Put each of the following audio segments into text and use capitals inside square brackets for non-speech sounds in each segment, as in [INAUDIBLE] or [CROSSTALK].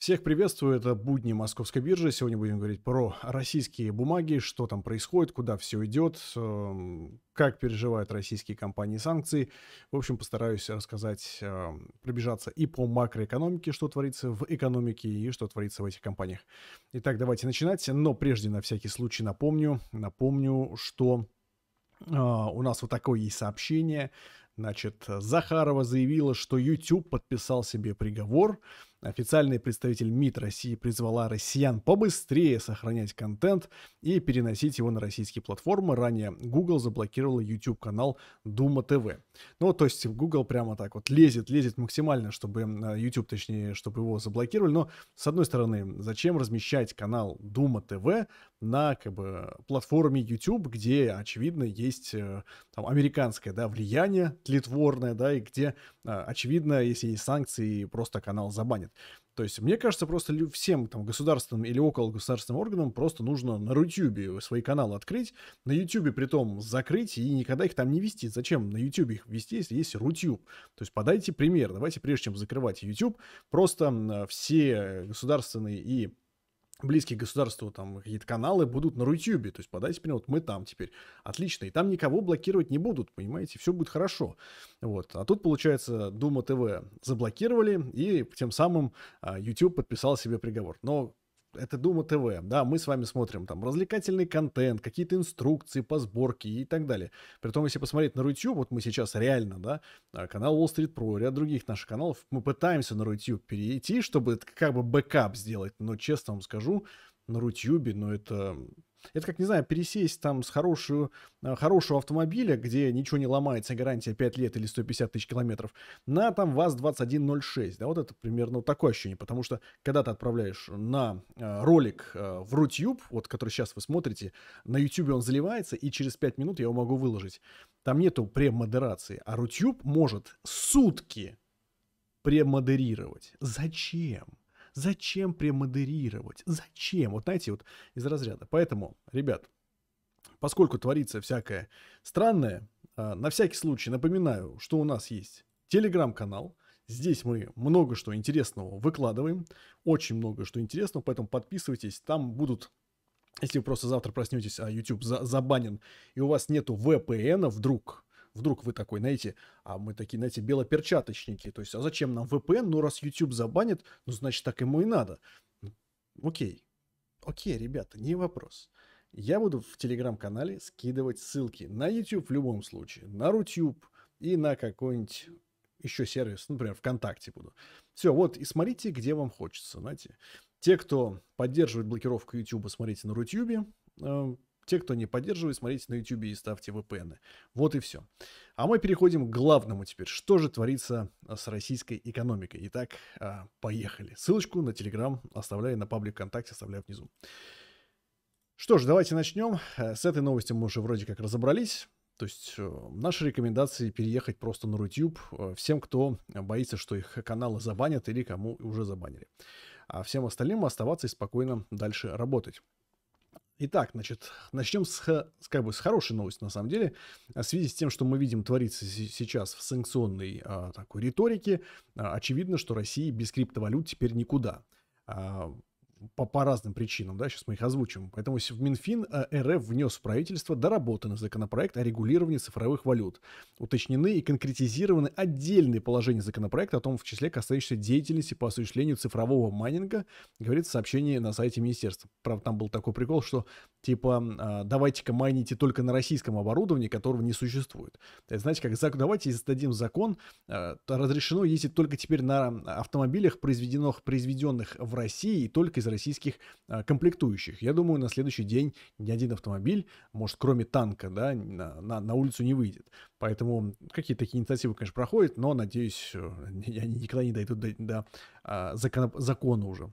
Всех приветствую, это будни Московской биржи. Сегодня будем говорить про российские бумаги, что там происходит, куда все идет, эм, как переживают российские компании санкции. В общем, постараюсь рассказать, эм, пробежаться и по макроэкономике, что творится в экономике и что творится в этих компаниях. Итак, давайте начинать. Но прежде, на всякий случай, напомню, напомню, что э, у нас вот такое есть сообщение. Значит, Захарова заявила, что YouTube подписал себе приговор – Официальный представитель МИД России призвала россиян побыстрее сохранять контент и переносить его на российские платформы. Ранее Google заблокировала YouTube-канал Дума ТВ. Ну, то есть Google прямо так вот лезет, лезет максимально, чтобы YouTube, точнее, чтобы его заблокировали. Но, с одной стороны, зачем размещать канал Дума ТВ на как бы платформе YouTube, где, очевидно, есть э, там, американское да, влияние тлетворное, да, и где, а, очевидно, если есть санкции, просто канал забанит. То есть, мне кажется, просто всем там государственным или около государственным органам просто нужно на YouTube свои каналы открыть, на Ютубе при том закрыть и никогда их там не вести. Зачем на YouTube их вести, если есть Рутюб? То есть, подайте пример. Давайте, прежде чем закрывать YouTube, просто все государственные и близкие государству там какие-то каналы будут на Рутюбе, то есть подайте пример, вот мы там теперь, отлично, и там никого блокировать не будут, понимаете, все будет хорошо, вот, а тут, получается, Дума ТВ заблокировали, и тем самым YouTube а, подписал себе приговор, но это Дума ТВ, да, мы с вами смотрим там развлекательный контент, какие-то инструкции по сборке и так далее. Притом, если посмотреть на Рутюб, вот мы сейчас реально, да, а, канал Wall Street Pro, ряд других наших каналов, мы пытаемся на Рутюб перейти, чтобы как бы бэкап сделать, но честно вам скажу, на Рутюбе, но ну, это это как, не знаю, пересесть там с хорошего, э, хорошего автомобиля, где ничего не ломается, гарантия 5 лет или 150 тысяч километров, на там ВАЗ-2106. Да, вот это примерно вот такое ощущение, потому что когда ты отправляешь на э, ролик э, в Рутюб, вот который сейчас вы смотрите, на YouTube он заливается, и через 5 минут я его могу выложить. Там нету премодерации, а Рутюб может сутки премодерировать. Зачем? Зачем премодерировать? Зачем? Вот знаете, вот из разряда. Поэтому, ребят, поскольку творится всякое странное, а, на всякий случай напоминаю, что у нас есть телеграм-канал. Здесь мы много что интересного выкладываем, очень много что интересного, поэтому подписывайтесь, там будут если вы просто завтра проснетесь, а YouTube забанен, и у вас нету VPN вдруг, Вдруг вы такой, знаете, а мы такие, знаете, белоперчаточники. То есть, а зачем нам VPN? Ну, раз YouTube забанит, ну, значит, так ему и надо. Ну, окей. Окей, ребята, не вопрос. Я буду в телеграм-канале скидывать ссылки на YouTube в любом случае, на Рутюб и на какой-нибудь еще сервис, ну, например, ВКонтакте буду. Все, вот, и смотрите, где вам хочется, знаете. Те, кто поддерживает блокировку YouTube, смотрите на Рутюбе эм, те, кто не поддерживает, смотрите на YouTube и ставьте VPN. Вот и все. А мы переходим к главному теперь. Что же творится а, с российской экономикой? Итак, а, поехали. Ссылочку на Telegram оставляю на паблик ВКонтакте, оставляю внизу. Что ж, давайте начнем. Э, с этой новостью мы уже вроде как разобрались. То есть э, наши рекомендации переехать просто на Рутюб э, всем, кто боится, что их каналы забанят или кому уже забанили. А всем остальным оставаться и спокойно дальше работать. Итак, значит, начнем с, с, как бы, с хорошей новости, на самом деле. А, в связи с тем, что мы видим творится сейчас в санкционной а, такой риторике, а, очевидно, что России без криптовалют теперь никуда. А, по, по разным причинам, да, сейчас мы их озвучим. Поэтому в Минфин э, РФ внес в правительство доработанный законопроект о регулировании цифровых валют. Уточнены и конкретизированы отдельные положения законопроекта о том, в числе касающиеся деятельности по осуществлению цифрового майнинга, говорит сообщение на сайте министерства. Правда, там был такой прикол, что типа а, давайте-ка майните только на российском оборудовании, которого не существует. Это, знаете, как зак... давайте создадим закон, э, разрешено ездить только теперь на автомобилях, произведенных, произведенных в России и только из российских а, комплектующих. Я думаю, на следующий день ни один автомобиль, может, кроме танка, да, на, на, на улицу не выйдет. Поэтому какие-то такие инициативы, конечно, проходят, но, надеюсь, э, [LAUGHS] они никогда не дойдут до, до а, закона уже.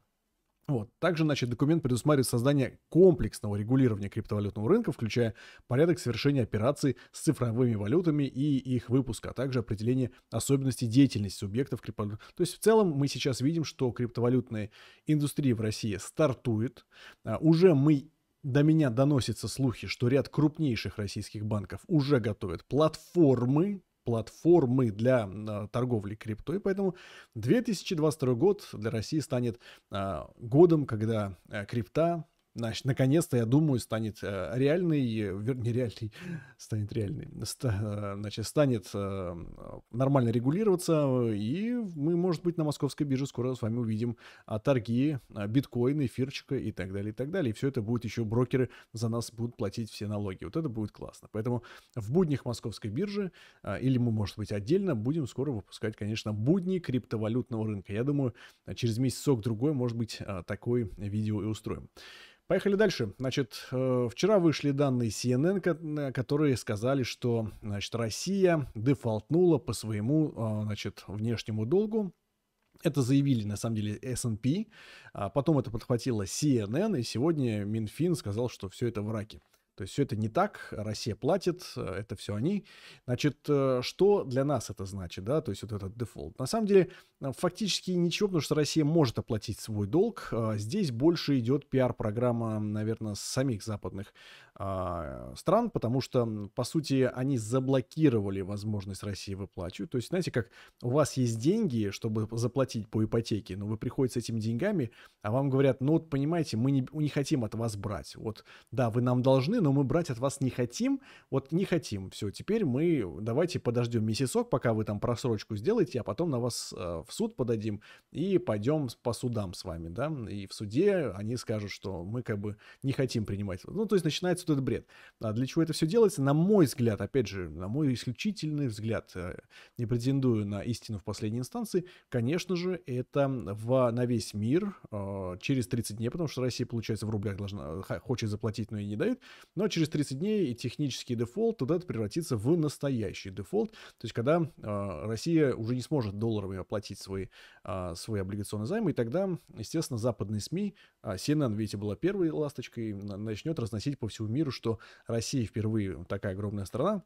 Вот. Также, значит, документ предусматривает создание комплексного регулирования криптовалютного рынка, включая порядок совершения операций с цифровыми валютами и их выпуска, а также определение особенностей деятельности субъектов криптовалют. То есть, в целом, мы сейчас видим, что криптовалютная индустрия в России стартует. А, уже мы до меня доносятся слухи, что ряд крупнейших российских банков уже готовят платформы платформы для а, торговли криптой. Поэтому 2022 год для России станет а, годом, когда э, крипта значит, наконец-то, я думаю, станет э, реальный э, вернее, реальный [LAUGHS] станет реальный ста, э, значит, станет нормально регулироваться, и мы, может быть, на московской бирже скоро с вами увидим а, торги а, биткоина, эфирчика и так далее, и так далее. И все это будет еще брокеры за нас будут платить все налоги. Вот это будет классно. Поэтому в буднях московской биржи, а, или мы, может быть, отдельно будем скоро выпускать, конечно, будни криптовалютного рынка. Я думаю, через месяцок-другой, может быть, такое видео и устроим. Поехали дальше. Значит, э, вчера вышли данные CNN, э, которые сказали, что значит, Россия дефолтнула по своему э, значит, внешнему долгу. Это заявили, на самом деле, S&P, а потом это подхватила CNN, и сегодня Минфин сказал, что все это враки. То есть все это не так, Россия платит, э, это все они. Значит, э, что для нас это значит, да, то есть вот этот дефолт? На самом деле э, фактически ничего, потому что Россия может оплатить свой долг. А, здесь больше идет пиар-программа, наверное, самих западных а, стран, потому что, по сути, они заблокировали возможность России выплачивать. То есть, знаете, как у вас есть деньги, чтобы заплатить по ипотеке, но вы приходите с этими деньгами, а вам говорят, ну вот, понимаете, мы не, не хотим от вас брать. Вот, да, вы нам должны, но мы брать от вас не хотим, вот не хотим, все, теперь мы давайте подождем месяцок, пока вы там просрочку сделаете, а потом на вас э, в суд подадим и пойдем по судам с вами, да, и в суде они скажут, что мы как бы не хотим принимать. Ну, то есть начинается вот этот бред. А для чего это все делается? На мой взгляд, опять же, на мой исключительный взгляд, э, не претендую на истину в последней инстанции, конечно же, это в, на весь мир э, через 30 дней, потому что Россия, получается, в рублях должна, хочет заплатить, но и не дают, но через 30 дней и технический дефолт туда это превратится в настоящий дефолт, то есть когда э, Россия уже не сможет долларами оплатить свои, э, свои облигационные займы, и тогда, естественно, западные СМИ, э, CNN, видите, была первой ласточкой, начнет разносить по всему миру, что Россия впервые такая огромная страна,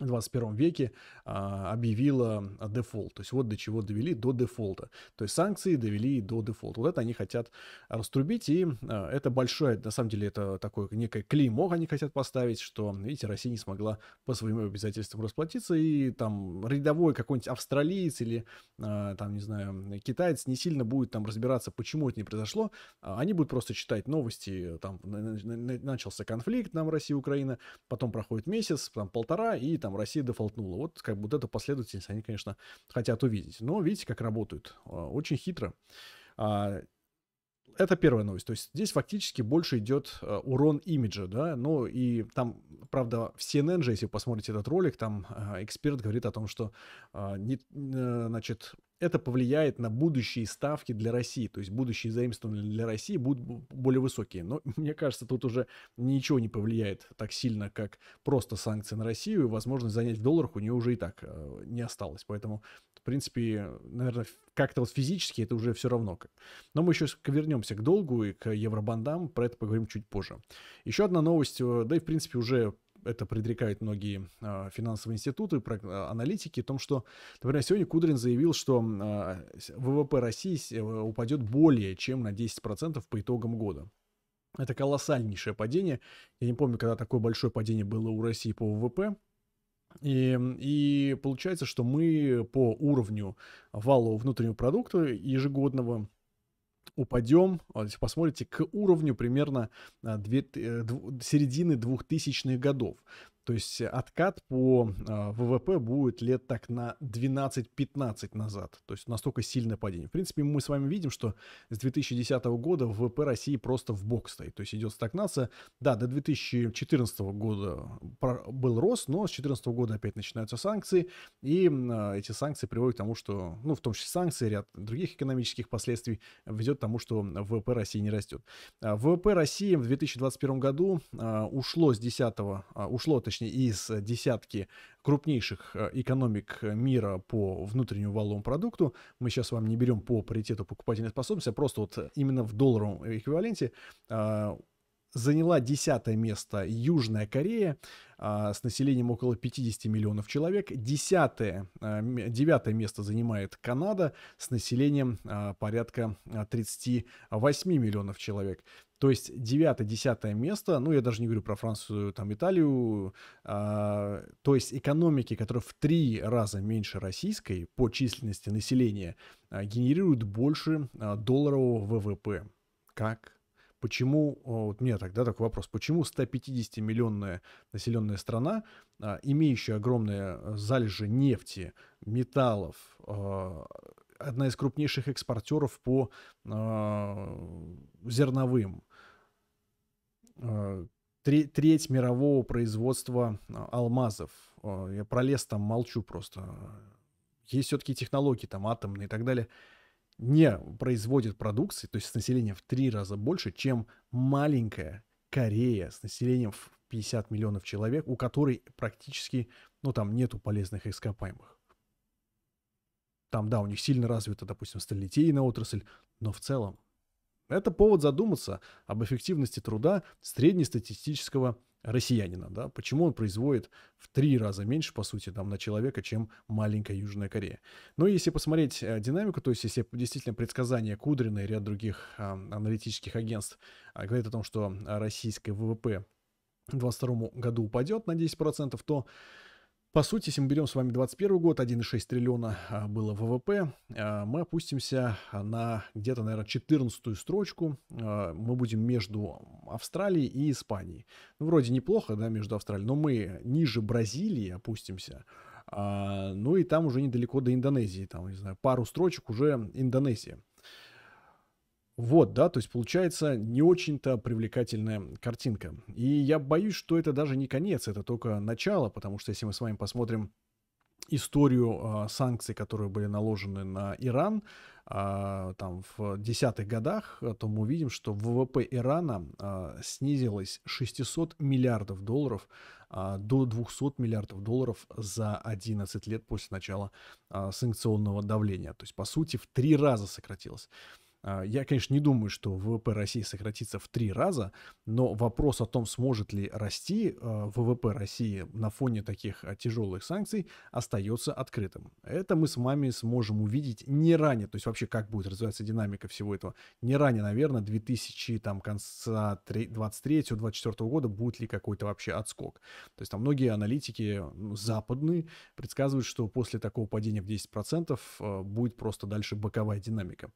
21 веке а, объявила а, дефолт. То есть вот до чего довели, до дефолта. То есть санкции довели до дефолта. Вот это они хотят раструбить, и а, это большое, на самом деле, это такое некое клеймо они хотят поставить, что, видите, Россия не смогла по своим обязательствам расплатиться, и там рядовой какой-нибудь австралиец или, а, там, не знаю, китаец не сильно будет там разбираться, почему это не произошло. А, они будут просто читать новости, там, начался конфликт, нам Россия, Украина, потом проходит месяц, там, полтора, и там там Россия дефолтнула. Вот как бы вот эту последовательность они, конечно, хотят увидеть. Но видите, как работают. А, очень хитро. А, это первая новость. То есть здесь фактически больше идет э, урон имиджа, да. Ну и там, правда, в CNN же, если вы посмотрите этот ролик, там э, эксперт говорит о том, что, э, значит, это повлияет на будущие ставки для России. То есть будущие заимствования для России будут более высокие. Но [LAUGHS] мне кажется, тут уже ничего не повлияет так сильно, как просто санкции на Россию. И возможность занять в долларах у нее уже и так не осталось. Поэтому принципе, наверное, как-то вот физически это уже все равно. Но мы еще вернемся к долгу и к евробандам, про это поговорим чуть позже. Еще одна новость, э, да и в принципе уже это предрекают многие а, финансовые институты, а, аналитики, о том, что, например, сегодня Кудрин заявил, что а, ВВП России э, упадет более чем на 10% по итогам года. Это колоссальнейшее падение. Я не помню, когда такое большое падение было у России по ВВП. И, и получается, что мы по уровню валового внутреннего продукта ежегодного упадем, а, если посмотрите, к уровню примерно а, две, э, середины 2000-х годов. То есть э, откат по а, ВВП будет лет так на 12-15 назад. То есть настолько сильное падение. В принципе, мы с вами видим, что с 2010 года ВВП России просто в бок стоит. То есть идет стагнация. Да, до 2014 года был рост, но с 2014 года опять начинаются санкции. И а, эти санкции приводят к тому, что, ну, в том числе санкции, ряд других экономических последствий ведет к тому, что ВВП России не растет. А, ВВП России в 2021 году ушло с 10, ушло, то точнее из э, десятки крупнейших э, экономик э, мира по внутреннему валовому продукту, мы сейчас вам не берем по паритету покупательной способности, а просто вот именно в долларовом эквиваленте а, заняла десятое место Южная Корея а, с населением около 50 миллионов человек. Десятое, а, девятое место занимает Канада с населением а, порядка 38 а, миллионов человек. То есть девятое десятое место, ну я даже не говорю про Францию, там Италию, а, то есть экономики, которые в три раза меньше российской по численности населения, а, генерируют больше а, долларового ВВП. Как почему, вот мне тогда такой вопрос, почему 150-миллионная населенная страна, а, имеющая огромные э, залежи нефти, металлов, а, одна из крупнейших экспортеров по а, зерновым, треть мирового производства алмазов. Я про лес там молчу просто. Есть все-таки технологии там атомные и так далее – не производит продукции, то есть с населением в три раза больше, чем маленькая Корея с населением в 50 миллионов человек, у которой практически, ну, там нету полезных ископаемых. Там, да, у них сильно развита, допустим, сталелитейная отрасль, но в целом это повод задуматься об эффективности труда среднестатистического россиянина, да, почему он производит в три раза меньше, по сути, там, на человека, чем маленькая Южная Корея. Но если посмотреть э, динамику, то есть если действительно предсказания Кудрина и ряд других а, аналитических агентств а, говорят о том, что российское ВВП в 2022 году упадет на 10%, то по сути, если мы берем с вами 2021 год, 1,6 триллиона а, было ВВП, а, мы опустимся на где-то, наверное, 14 строчку. А, мы будем между Австралией и Испанией. Ну, вроде неплохо, да, между Австралией, но мы ниже Бразилии опустимся. Ну и там уже недалеко до Индонезии, там, не знаю, пару строчек уже Индонезия. Вот, да, то есть получается не очень-то привлекательная картинка. И я боюсь, что это даже не конец, это только начало, потому что если мы с вами посмотрим историю э, санкций, которые были наложены на Иран э, там в десятых годах, а, то мы увидим, что ВВП Ирана э, снизилось 600 миллиардов долларов э, до 200 миллиардов долларов за 11 лет после начала э, санкционного давления. То есть, по сути, в три раза сократилось. А, я, конечно, не думаю, что ВВП России сократится в три раза, но вопрос о том, сможет ли расти а, ВВП России на фоне таких а, тяжелых санкций, остается открытым. Это мы с вами сможем увидеть не ранее, то есть вообще как будет развиваться динамика всего этого, не ранее, наверное, 2000, там, конца 23-24 года будет ли какой-то вообще отскок. То есть там многие аналитики ну, западные предсказывают, что после такого падения в 10% будет просто дальше боковая динамика.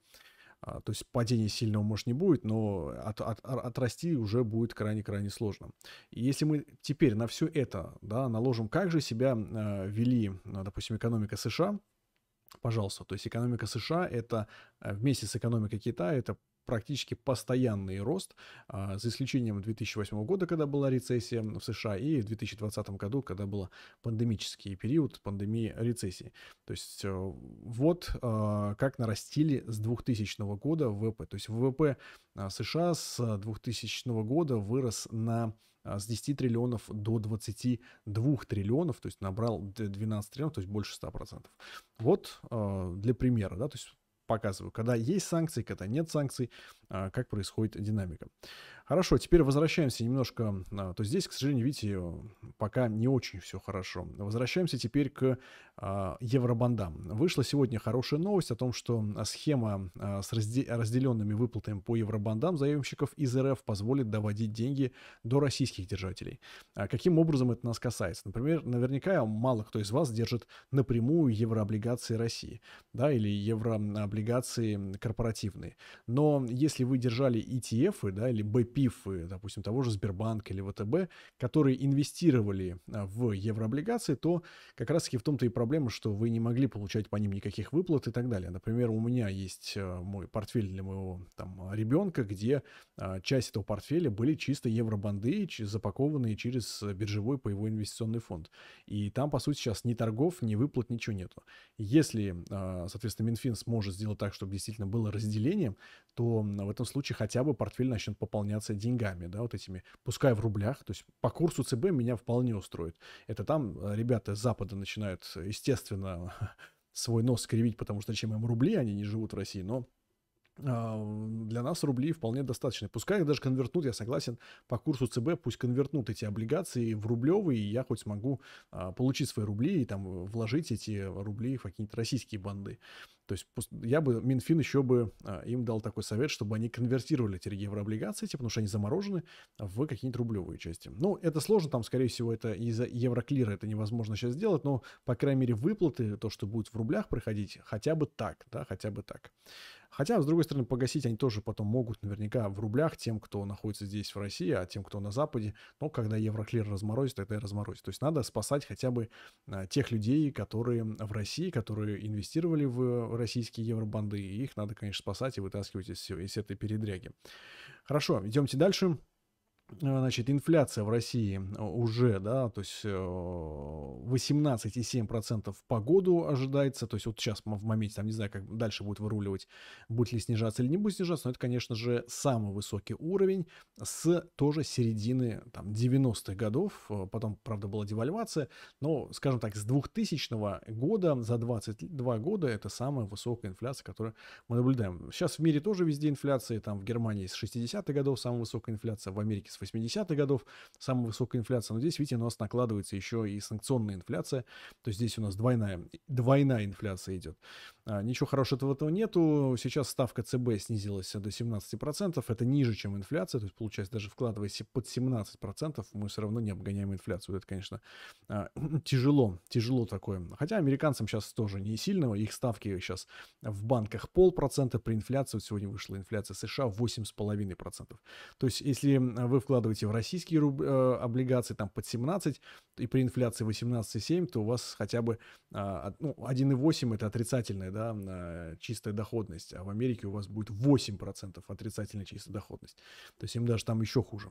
А, то есть падения сильного, может, не будет, но от, от, отрасти уже будет крайне-крайне сложно. И если мы теперь на все это да, наложим, как же себя э, вели, а, допустим, экономика США, пожалуйста, то есть экономика США это вместе с экономикой Китая это практически постоянный рост, а, за исключением 2008 года, когда была рецессия в США, и в 2020 году, когда был пандемический период, пандемии рецессии. То есть э, вот а, как нарастили с 2000 года ВВП. То есть ВВП а, США с 2000 года вырос на с 10 триллионов до 22 триллионов, то есть набрал 12 триллионов, то есть больше 100%. Вот для примера, да, то есть показываю, когда есть санкции, когда нет санкций. А, как происходит динамика. Хорошо, теперь возвращаемся немножко, а, то здесь, к сожалению, видите, пока не очень все хорошо. Возвращаемся теперь к а, евробандам. Вышла сегодня хорошая новость о том, что схема с разделенными выплатами по евробандам заемщиков из РФ позволит доводить деньги до российских держателей. Каким образом это нас касается? Например, наверняка мало кто из вас держит напрямую еврооблигации России, да, или еврооблигации корпоративные. Но если если вы держали ETF, да, или BPIF, допустим, того же Сбербанка или ВТБ, которые инвестировали а, в еврооблигации, то как раз-таки в том-то и проблема, что вы не могли получать по ним никаких выплат и так далее. Например, у меня есть а, мой портфель для моего там ребенка, где а, часть этого портфеля были чисто евробанды, запакованные через биржевой по его инвестиционный фонд. И там, по сути, сейчас ни торгов, ни выплат, ничего нету. Если, соответственно, Минфин сможет сделать так, чтобы действительно было разделение, то в этом случае хотя бы портфель начнет пополняться деньгами, да, вот этими, пускай в рублях, то есть по курсу ЦБ меня вполне устроит. Это там э, ребята с Запада начинают, естественно, [LAUGHS] свой нос кривить, потому что чем им рубли, они не живут в России, но а, для нас рубли вполне достаточно. Пускай их даже конвертнут, я согласен, по курсу ЦБ пусть конвертнут эти облигации в рублевые, и я хоть смогу а, получить свои рубли и там вложить эти рубли в какие-нибудь российские банды. То есть я бы, Минфин еще бы а, им дал такой совет, чтобы они конвертировали эти еврооблигации, типа, потому что они заморожены, в какие-нибудь рублевые части. Ну, это сложно, там, скорее всего, это из-за евроклира это невозможно сейчас сделать, но, по крайней мере, выплаты, то, что будет в рублях проходить, хотя бы так, да, хотя бы так. Хотя, с другой стороны, погасить они тоже потом могут наверняка в рублях тем, кто находится здесь, в России, а тем, кто на Западе. Но когда евроклир разморозит, тогда и разморозит. То есть надо спасать хотя бы а, тех людей, которые в России, которые инвестировали в российские евробанды, и их надо, конечно, спасать и вытаскивать из, из этой передряги. Хорошо, идемте дальше. Э, значит, инфляция в России э, уже, да, то есть 18,7% э, по году ожидается. То есть вот сейчас в моменте, там не знаю, как дальше будет выруливать, будет ли снижаться или не будет снижаться, но это, конечно же, самый высокий уровень с тоже середины там, 90-х годов. Потом, правда, была девальвация, но, скажем так, с 2000 года за 22 года это самая высокая инфляция, которую мы наблюдаем. Сейчас в мире тоже везде инфляция, там в Германии с 60-х годов самая высокая инфляция, в Америке с 80-х годов, самая высокая инфляция. Но здесь, видите, у нас накладывается еще и санкционная инфляция. То есть здесь у нас двойная, двойная инфляция идет. А, ничего хорошего этого нету. Сейчас ставка ЦБ снизилась до 17%. Это ниже, чем инфляция. То есть, получается, даже вкладываясь под 17%, мы все равно не обгоняем инфляцию. Это, конечно, а, [CLEARS THROAT] тяжело. Тяжело такое. Хотя американцам сейчас тоже не сильно. Их ставки сейчас в банках полпроцента. При инфляции, вот сегодня вышла инфляция США 8,5%. То есть, если вы вкладываете в российские руб... Э, облигации там под 17 и при инфляции 18,7, то у вас хотя бы а, ну, 1,8 это отрицательное да, чистая доходность, а в Америке у вас будет 8% отрицательная чистая доходность. То есть им даже там еще хуже.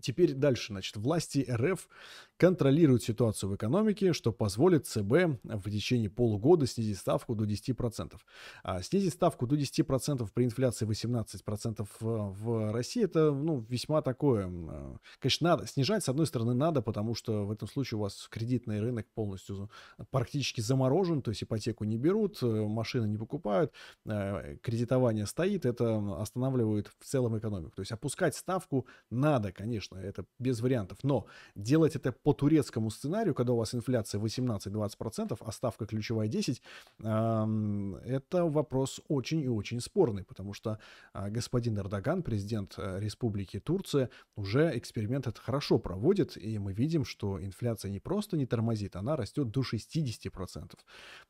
Теперь дальше. Значит, власти РФ контролируют ситуацию в экономике, что позволит ЦБ в течение полугода снизить ставку до 10%. А снизить ставку до 10% при инфляции 18% э, в России, это ну, весьма такое... Э, конечно, надо снижать, с одной стороны, надо, потому что в этом случае у вас кредитный рынок полностью практически заморожен, то есть ипотеку не берут, э, машины не покупают, кредитование стоит, это останавливает в целом экономику. То есть опускать ставку надо, конечно, конечно, это без вариантов. Но делать это по турецкому сценарию, когда у вас инфляция 18-20%, а ставка ключевая 10, это вопрос очень и очень спорный, потому что а, господин Эрдоган, президент э, Республики Турция, уже эксперимент это хорошо проводит, и мы видим, что инфляция не просто не тормозит, она растет до 60%.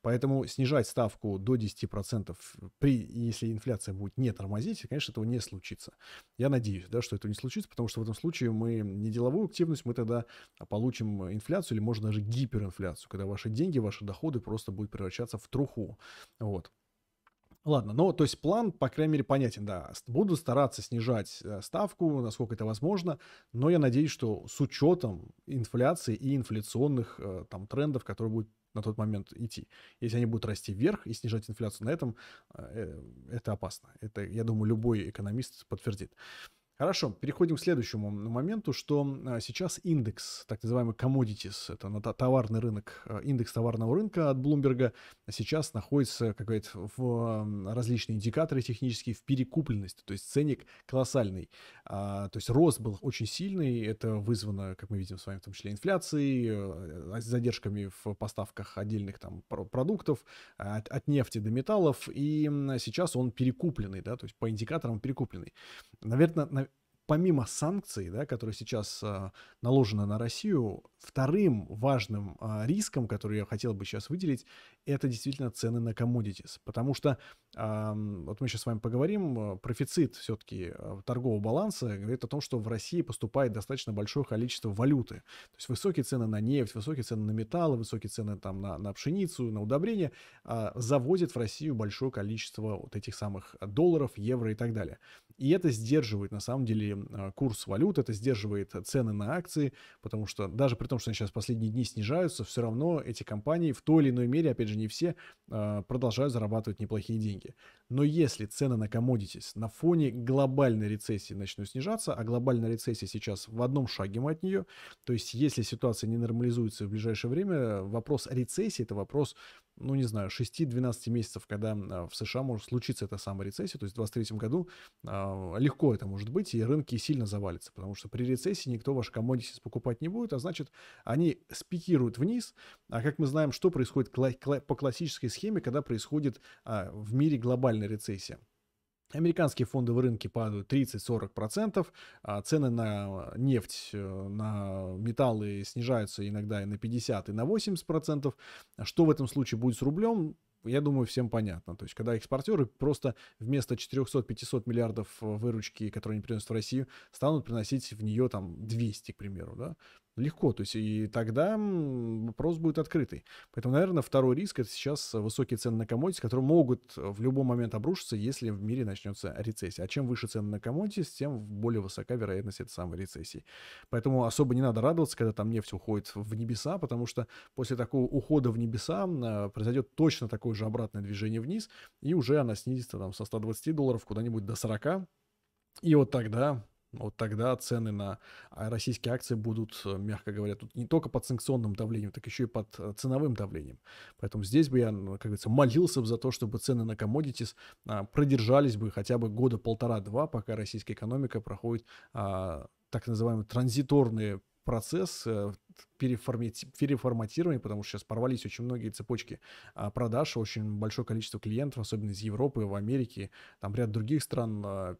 Поэтому снижать ставку до 10%, при, если инфляция будет не тормозить, конечно, этого не случится. Я надеюсь, да, что этого не случится, потому что в этом случае увеличиваем мы не деловую активность, мы тогда получим инфляцию или, можно даже гиперинфляцию, когда ваши деньги, ваши доходы просто будут превращаться в труху. Вот. Ладно, ну, то есть план, по крайней мере, понятен, да. Буду стараться снижать э, ставку, насколько это возможно, но я надеюсь, что с учетом инфляции и инфляционных э, там трендов, которые будут на тот момент идти. Если они будут расти вверх и снижать инфляцию на этом, э, это опасно. Это, я думаю, любой экономист подтвердит. Хорошо, переходим к следующему моменту, что а, сейчас индекс, так называемый commodities, это товарный рынок, а, индекс товарного рынка от Bloomberg, сейчас находится, как говорит, в а, различные индикаторы технические, в перекупленности, то есть ценник колоссальный. То есть рост был очень сильный, это вызвано, как мы видим с вами, в том числе инфляцией, задержками в поставках отдельных там продуктов, от, от нефти до металлов, и сейчас он перекупленный, да, то есть по индикаторам перекупленный. Наверное, помимо санкций, да, которые сейчас э, наложены на Россию, вторым важным э, риском, который я хотел бы сейчас выделить, это действительно цены на commodities. Потому что, вот мы сейчас с вами поговорим, э, профицит все-таки э, торгового баланса говорит о том, что в России поступает достаточно большое количество валюты. То есть высокие цены на нефть, высокие цены на металлы, высокие цены там на, на пшеницу, на удобрения а, завозят в Россию большое количество вот этих самых долларов, евро и так далее. И это сдерживает, на самом деле, э, курс валют, это сдерживает цены на акции, потому что даже при том, что они сейчас последние дни снижаются, все равно эти компании в той или иной мере, опять же, не все, а, продолжают зарабатывать неплохие деньги. Но если цены на commodities на фоне глобальной рецессии начнут снижаться, а глобальная рецессия сейчас в одном шаге мы от нее, то есть если ситуация не нормализуется в ближайшее время, вопрос рецессии – это вопрос ну, не знаю, 6-12 месяцев, когда а, в США может случиться эта самая рецессия, то есть в 2023 году а, легко это может быть, и рынки сильно завалятся, потому что при рецессии никто ваш commodities покупать не будет, а значит, они спикируют вниз, а как мы знаем, что происходит по классической схеме, когда происходит а, в мире глобальная рецессия. Американские фондовые рынки падают 30-40%, а цены на а, нефть, э, на металлы снижаются иногда и на 50, и на 80%. А что в этом случае будет с рублем? я думаю, всем понятно. То есть, когда экспортеры просто вместо 400-500 миллиардов э, выручки, которые они приносят в Россию, станут приносить в нее там 200, к примеру, да, Легко, то есть и тогда вопрос будет открытый. Поэтому, наверное, второй риск это сейчас высокие цены на комодити, которые могут в любой момент обрушиться, если в мире начнется рецессия. А чем выше цены на комодити, тем более высока вероятность этой самой рецессии. Поэтому особо не надо радоваться, когда там нефть уходит в небеса, потому что после такого ухода в небеса а, произойдет точно такое же обратное движение вниз, и уже она снизится там со 120 долларов куда-нибудь до 40, и вот тогда вот тогда цены на а, российские акции будут, э, мягко говоря, тут не только под санкционным давлением, так еще и под э, ценовым давлением. Поэтому здесь бы я, ну, как говорится, молился бы за то, чтобы цены на commodities а, продержались бы хотя бы года полтора-два, пока российская экономика проходит а, так называемый транзиторный процесс э, переформати- переформатирования, потому что сейчас порвались очень многие цепочки а, продаж, очень большое количество клиентов, особенно из Европы, в Америке, там ряд других стран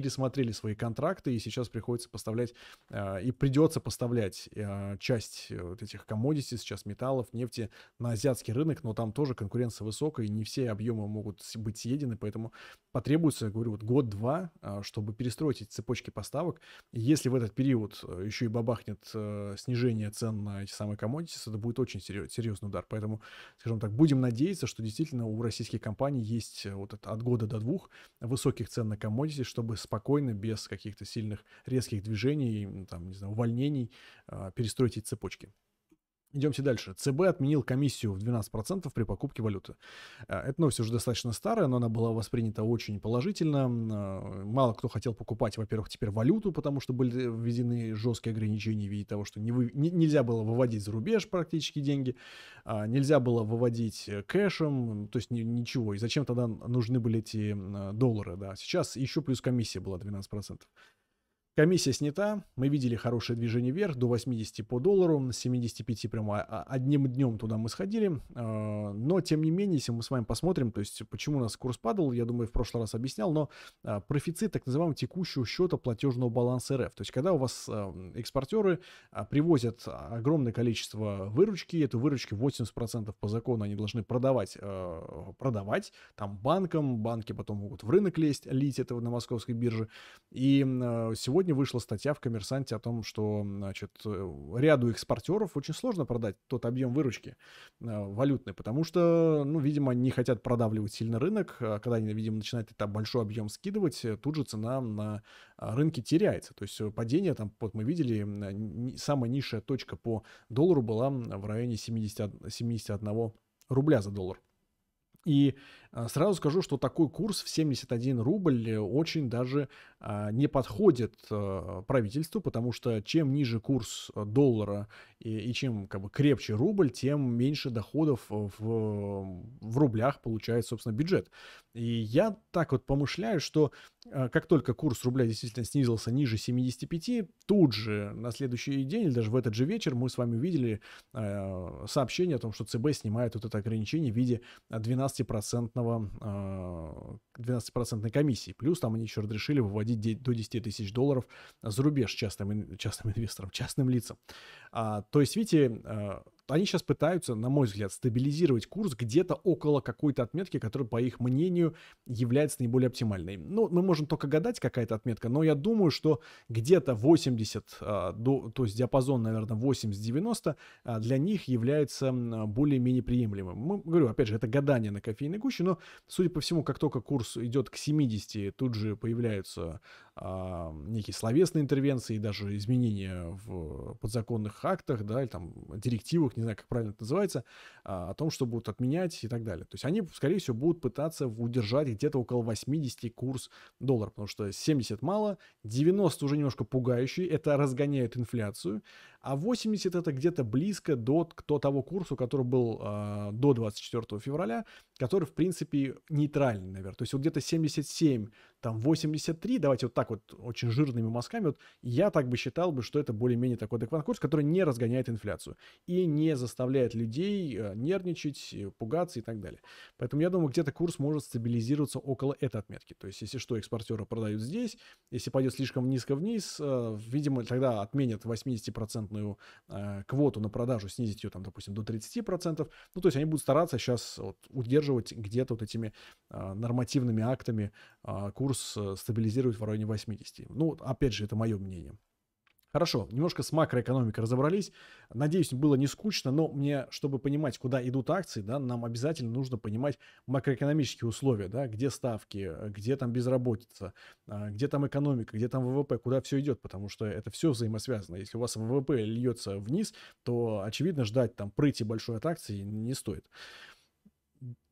пересмотрели свои контракты, и сейчас приходится поставлять, а, и придется поставлять а, часть э, вот этих комодити, сейчас металлов, нефти на азиатский рынок, но там тоже конкуренция высокая, и не все объемы могут быть съедены, поэтому потребуется, я говорю, вот год-два, а, чтобы перестроить эти цепочки поставок. Если в этот период э, еще и бабахнет э, снижение цен на эти самые комодити, это будет очень серьезный удар. Поэтому, скажем так, будем надеяться, что действительно у российских компаний есть вот от года до двух высоких цен на комодити, чтобы спокойно, без каких-то сильных резких движений, там, не знаю, увольнений а, перестроить эти цепочки. Идемте дальше. ЦБ отменил комиссию в 12% при покупке валюты. Э, эта новость уже достаточно старая, но она была воспринята очень положительно. Э, мало кто хотел покупать, во-первых, теперь валюту, потому что были э, введены жесткие ограничения в виде того, что не вы... нельзя было выводить за рубеж практически деньги, а нельзя было выводить кэшем, то есть ничего. И зачем тогда нужны были эти доллары? Да? Сейчас еще плюс комиссия была 12%. Комиссия снята, мы видели хорошее движение вверх, до 80 по доллару, на 75 прямо а, а, одним днем туда мы сходили, а, но тем не менее, если мы с вами посмотрим, то есть почему у нас курс падал, я думаю, в прошлый раз объяснял, но профицит так называемого текущего счета платежного баланса РФ, то есть когда у вас экспортеры привозят огромное количество выручки, эту выручку 80% по закону они должны продавать, продавать там банкам, банки потом могут в рынок лезть, лить этого на московской бирже, и сегодня сегодня вышла статья в «Коммерсанте» о том, что, значит, э, ряду экспортеров очень сложно продать тот объем выручки э, валютной, потому что, ну, видимо, не хотят продавливать сильно рынок. А когда они, видимо, начинают это большой объем скидывать, э, тут же цена на а, рынке теряется. То есть падение, там, вот мы видели, самая низшая точка по доллару была в районе 70, 71 рубля за доллар. И а, сразу скажу, что такой курс в 71 рубль очень даже а, не подходит а, правительству, потому что чем ниже курс доллара и, и чем как бы крепче рубль, тем меньше доходов в, в рублях получает, собственно, бюджет. И я так вот помышляю, что как только курс рубля действительно снизился ниже 75, тут же на следующий день или даже в этот же вечер мы с вами увидели сообщение о том, что ЦБ снимает вот это ограничение в виде 12% 12%, 12 а, комиссии. Плюс там они еще разрешили выводить до 10 тысяч долларов за рубеж частным, частным инвесторам, частным лицам. А, то есть, видите, а, они сейчас пытаются, на мой взгляд, стабилизировать курс где-то около какой-то отметки, которая, по их мнению, является наиболее оптимальной. Ну, мы можем только гадать, какая это отметка, но я думаю, что где-то 80, а, то есть диапазон, наверное, 80-90 а, для них является более-менее приемлемым. Мы, говорю, опять же, это гадание на кофейной гуще, но, судя по всему, как только курс идет к 70, тут же появляются а, некие словесные интервенции, даже изменения в подзаконных актах, да, или там директивах, не знаю, как правильно это называется, а, о том, что будут отменять и так далее. То есть они, скорее всего, будут пытаться удержать где-то около 80 курс доллара, потому что 70 мало, 90 уже немножко пугающий, это разгоняет инфляцию, а 80 это где-то близко до, до того курсу, который был э, до 24 февраля, который, в принципе, нейтральный, наверное. То есть вот где-то 77, там 83, давайте вот так вот очень жирными мазками, вот я так бы считал бы, что это более-менее такой адекватный курс, который не разгоняет инфляцию и не заставляет людей э, нервничать, э, пугаться и так далее. Поэтому я думаю, где-то курс может стабилизироваться около этой отметки. То есть если что, экспортеры продают здесь, если пойдет слишком низко вниз, э, видимо, тогда отменят 80% процентную э, квоту на продажу, снизить ее там, допустим, до 30%. Ну, то есть они будут стараться сейчас вот, удерживать где-то вот этими э, нормативными актами э, курс э, стабилизировать в районе 80. Ну, опять же, это мое мнение. Хорошо, немножко с макроэкономикой разобрались. Надеюсь, было не скучно, но мне, чтобы понимать, куда идут акции, да, нам обязательно нужно понимать макроэкономические условия, да, где ставки, где там безработица, а, где там экономика, где там ВВП, куда все идет, потому что это все взаимосвязано. Если у вас ВВП льется вниз, то, очевидно, ждать там прыти большой от акции не стоит.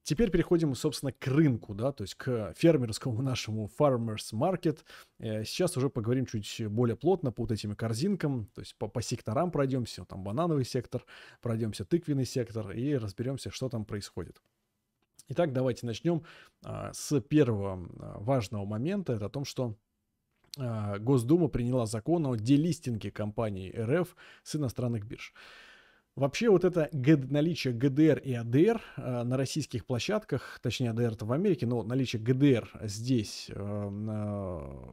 Теперь переходим, собственно, к рынку, да, то есть к фермерскому [LAUGHS] нашему farmers market. Э, сейчас уже поговорим чуть более плотно по вот этим корзинкам, то есть по, по секторам пройдемся, там банановый сектор, пройдемся тыквенный сектор и разберемся, что там происходит. Итак, давайте начнем а, с первого а, важного момента, это о том, что а, Госдума приняла закон о делистинге компаний РФ с иностранных бирж. Вообще вот это наличие ГДР и АДР э, на российских площадках, точнее АДР это в Америке, но наличие ГДР здесь, э,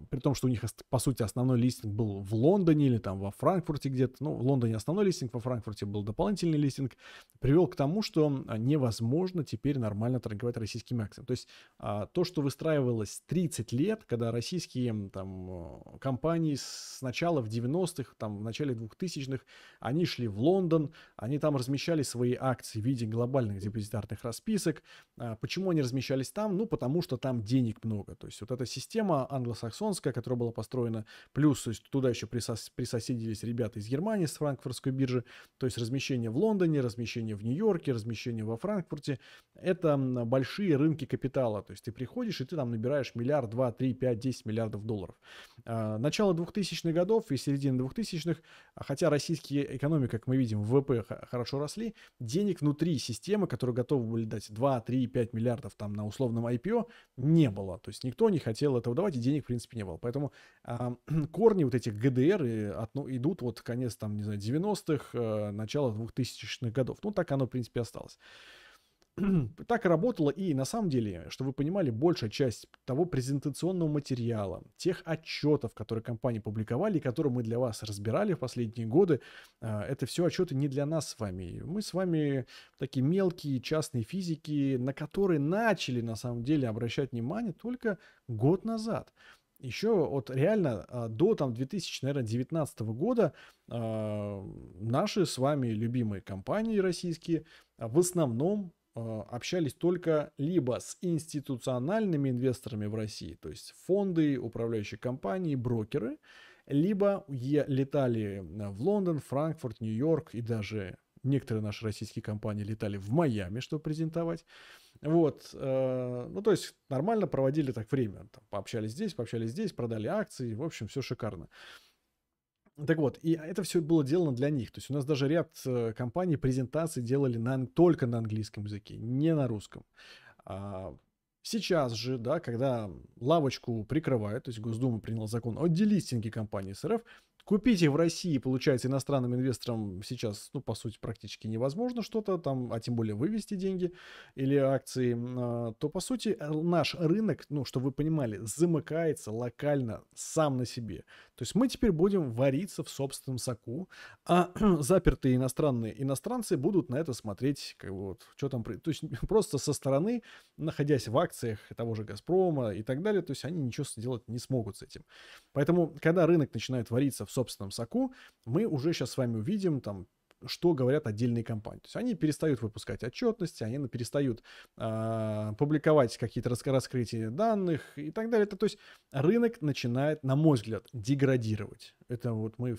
при том, что у них по сути основной листинг был в Лондоне или там во Франкфурте где-то, ну в Лондоне основной листинг, во Франкфурте был дополнительный листинг, привел к тому, что э, невозможно теперь нормально торговать российскими акциями. То есть то, что выстраивалось 30 лет, когда российские там компании с начала в 90-х, там в начале 2000-х, они шли в Лондон, они там размещали свои акции в виде глобальных депозитарных расписок. А, почему они размещались там? Ну, потому что там денег много. То есть вот эта система англосаксонская, которая была построена, плюс то есть, туда еще присос, присоседились ребята из Германии, с франкфуртской биржи. То есть размещение в Лондоне, размещение в Нью-Йорке, размещение во Франкфурте. Это большие рынки капитала. То есть ты приходишь и ты там набираешь миллиард, два, три, пять, десять миллиардов долларов. А, начало 2000-х годов и середина 2000-х, а хотя российская экономика, как мы видим, в ВП хорошо росли, денег внутри системы, которые готовы были дать 2, 3, 5 миллиардов там на условном IPO, не было. То есть никто не хотел этого давать, и денег, в принципе, не было. Поэтому э, [CLEARS THROAT] корни вот этих ГДР и, от, ну, идут вот конец там, не знаю, 90-х, э, начало 2000-х годов. Ну, так оно, в принципе, осталось. [CLEARS THROAT] так работало и на самом деле, что вы понимали, большая часть того презентационного материала, тех отчетов, которые компании публиковали которые мы для вас разбирали в последние годы, э, это все отчеты не для нас с вами. Мы с вами такие мелкие частные физики, на которые начали на самом деле обращать внимание только год назад. Еще вот реально э, до там 2019 года э, наши с вами любимые компании российские а в основном а, общались только либо с институциональными инвесторами в России, то есть фонды, управляющие компании, брокеры, либо летали в Лондон, Франкфурт, Нью-Йорк и даже некоторые наши российские компании летали в Майами, чтобы презентовать. Вот, э, ну то есть нормально проводили так время, там, пообщались здесь, пообщались здесь, продали акции, в общем, все шикарно. Так вот, и это все было делано для них. То есть у нас даже ряд э, компаний презентации делали на, только на английском языке, не на русском. А, сейчас же, да, когда лавочку прикрывают, то есть Госдума приняла закон о делистинге компании СРФ, Купить их в России, получается, иностранным инвесторам сейчас, ну, по сути, практически невозможно что-то там, а тем более вывести деньги или акции, а, то, по сути, э, наш рынок, ну, чтобы вы понимали, замыкается локально сам на себе. То есть мы теперь будем вариться в собственном соку, а [CLEARS THROAT] запертые иностранные иностранцы будут на это смотреть, как вот, что там, то есть [LAUGHS] просто со стороны, находясь в акциях того же «Газпрома» и так далее, то есть они ничего сделать не смогут с этим. Поэтому, когда рынок начинает вариться в собственном соку, мы уже сейчас с вами увидим там что говорят отдельные компании. То есть они перестают выпускать отчетности, они перестают э, публиковать какие-то раскрытия данных и так далее. то есть рынок начинает, на мой взгляд, деградировать. Это вот мы...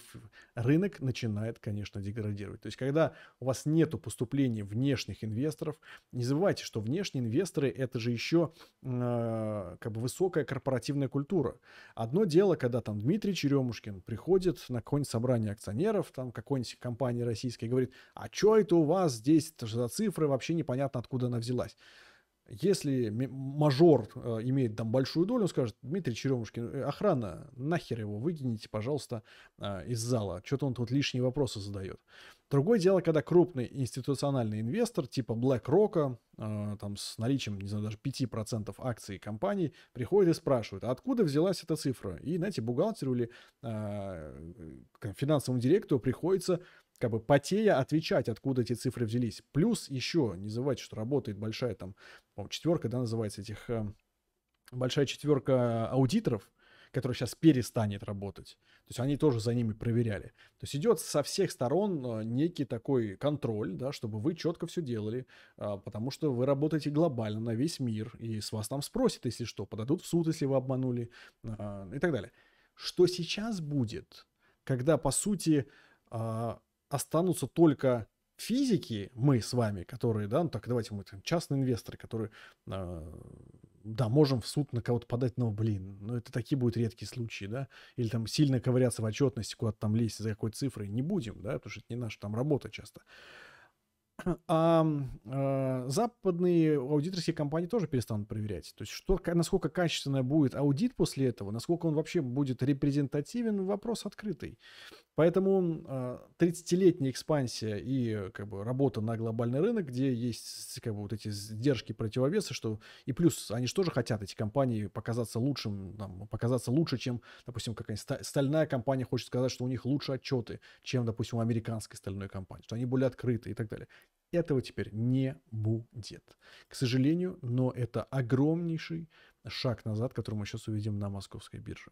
Рынок начинает, конечно, деградировать. То есть когда у вас нету поступления внешних инвесторов, не забывайте, что внешние инвесторы это же еще э, а, как бы высокая корпоративная культура. Одно дело, когда там Дмитрий Черемушкин приходит на какое-нибудь собрание акционеров, там какой-нибудь компании России российская, говорит, а что это у вас здесь за цифры, вообще непонятно, откуда она взялась. Если мажор э, имеет там большую долю, он скажет, Дмитрий Черемушкин, э, охрана, нахер его, выкините, пожалуйста, э, из зала. Что-то он тут лишние вопросы задает. Другое дело, когда крупный институциональный инвестор типа BlackRock, э, там с наличием, не знаю, даже 5% акций компаний, приходит и спрашивает, а откуда взялась эта цифра? И, знаете, бухгалтеру или э, финансовому директору приходится как бы потея отвечать, откуда эти цифры взялись. Плюс еще, не забывайте, что работает большая там, четверка, да, называется этих, э, большая четверка аудиторов, который сейчас перестанет работать. То есть они тоже за ними проверяли. То есть идет со всех сторон э, некий такой контроль, да, чтобы вы четко все делали, а, потому что вы работаете глобально на весь мир, и с вас там спросят, если что, подадут в суд, если вы обманули, а, и так далее. Что сейчас будет, когда, по сути, а, останутся только физики, мы с вами, которые, да, ну так давайте мы там частные инвесторы, которые, э, да, можем в суд на кого-то подать, но, блин, ну это такие будут редкие случаи, да, или там сильно ковыряться в отчетности, куда-то там лезть за какой цифрой, не будем, да, потому что это не наша там работа часто. [CLEARS THROAT] а э, западные аудиторские компании тоже перестанут проверять. То есть, что, насколько качественно будет аудит после этого, насколько он вообще будет репрезентативен, вопрос открытый. Поэтому э, 30-летняя а, экспансия и как бы, работа на глобальный рынок, где есть как бы, вот эти сдержки, противовесы, что и плюс они же тоже хотят, эти компании, показаться лучшим, там, показаться лучше, чем, допустим, какая-нибудь стальная компания хочет сказать, что у них лучше отчеты, чем, допустим, у американской стальной компании, что они более открыты и так далее. Этого теперь не будет. К сожалению, но это огромнейший шаг назад, который мы сейчас увидим на московской бирже.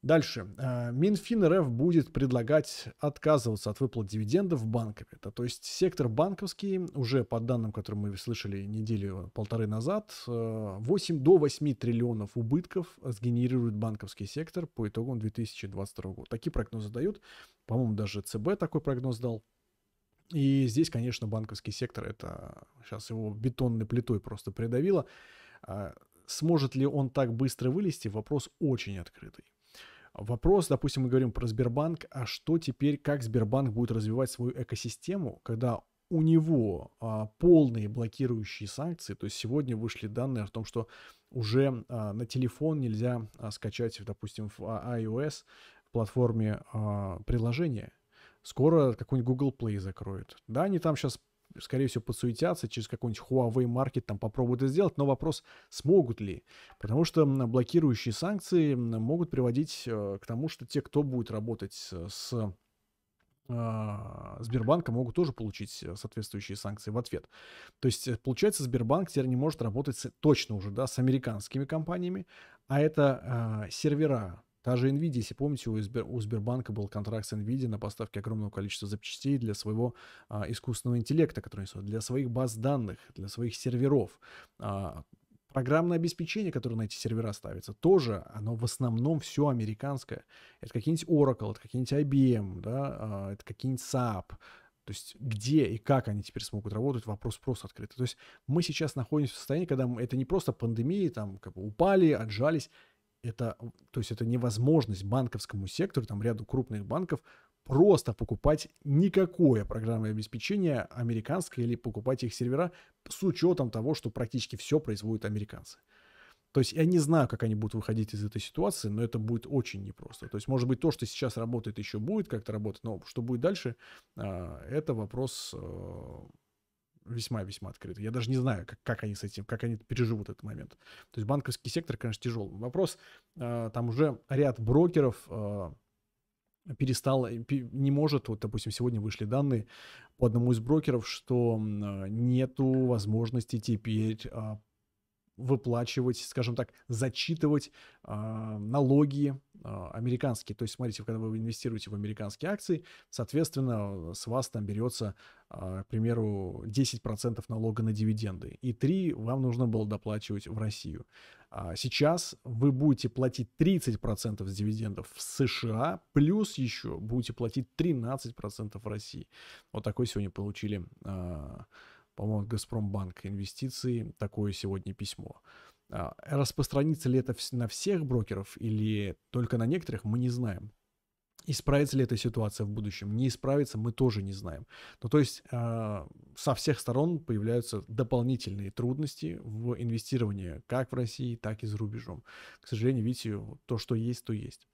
Дальше. Э, Минфин РФ будет предлагать отказываться от выплат дивидендов банками. Это, то есть сектор банковский уже по данным, которые мы слышали неделю полторы назад, 8 э, до 8 триллионов убытков сгенерирует банковский сектор по итогам 2022 года. Такие прогнозы дают. По-моему, даже ЦБ такой прогноз дал. И здесь, конечно, банковский сектор, это сейчас его бетонной плитой просто придавило. А сможет ли он так быстро вылезти, вопрос очень открытый. Вопрос, допустим, мы говорим про Сбербанк, а что теперь, как Сбербанк будет развивать свою экосистему, когда у него а, полные блокирующие санкции, то есть сегодня вышли данные о том, что уже а, на телефон нельзя а, скачать, допустим, в а, iOS платформе а, приложение, Скоро какой-нибудь Google Play закроют, Да, они там сейчас, скорее всего, подсуетятся, через какой-нибудь Huawei Market там попробуют это сделать, но вопрос, смогут ли. Потому что блокирующие санкции могут приводить э, к тому, что те, кто будет работать с а, Сбербанка могут тоже получить э, соответствующие санкции в ответ. То есть, э, получается, Сбербанк теперь не может работать с, точно уже да, с американскими компаниями, а это э, сервера Та же NVIDIA, если помните, у, Сбер, у Сбербанка был контракт с NVIDIA на поставки огромного количества запчастей для своего а, искусственного интеллекта, который несут, для своих баз данных, для своих серверов. А, программное обеспечение, которое на эти сервера ставится, тоже оно в основном все американское. Это какие-нибудь Oracle, это какие-нибудь IBM, да, а, это какие-нибудь SAP, то есть где и как они теперь смогут работать, вопрос просто открытый. То есть мы сейчас находимся в состоянии, когда это не просто пандемии, там как бы упали, отжались это, то есть это невозможность банковскому сектору, там ряду крупных банков, просто покупать никакое программное обеспечение американское или покупать их сервера с учетом того, что практически все производят американцы. То есть я не знаю, как они будут выходить из этой ситуации, но это будет очень непросто. То есть, может быть, то, что сейчас работает, еще будет как-то работать, но что будет дальше, а, это вопрос э, весьма-весьма открыты. Я даже не знаю, как, как они с этим, как они переживут этот момент. То есть банковский сектор, конечно, тяжелый. Вопрос, э, там уже ряд брокеров а, э, перестал, не может, вот, допустим, сегодня вышли данные по одному из брокеров, что нету возможности теперь а, выплачивать, скажем так, зачитывать э, налоги э, американские. То есть, смотрите, когда вы инвестируете в американские акции, соответственно, с вас там берется, э, к примеру, 10% налога на дивиденды, и 3 вам нужно было доплачивать в Россию. А сейчас вы будете платить 30% с дивидендов в США, плюс еще будете платить 13% в России. Вот такой сегодня получили э, по-моему, Газпромбанк инвестиции, такое сегодня письмо. А, распространится ли это на всех брокеров или только на некоторых, мы не знаем. Исправится ли эта ситуация в будущем? Не исправится, мы тоже не знаем. Ну, то есть э, со всех сторон появляются дополнительные трудности в инвестировании как в России, так и за рубежом. К сожалению, видите, то, что есть, то есть.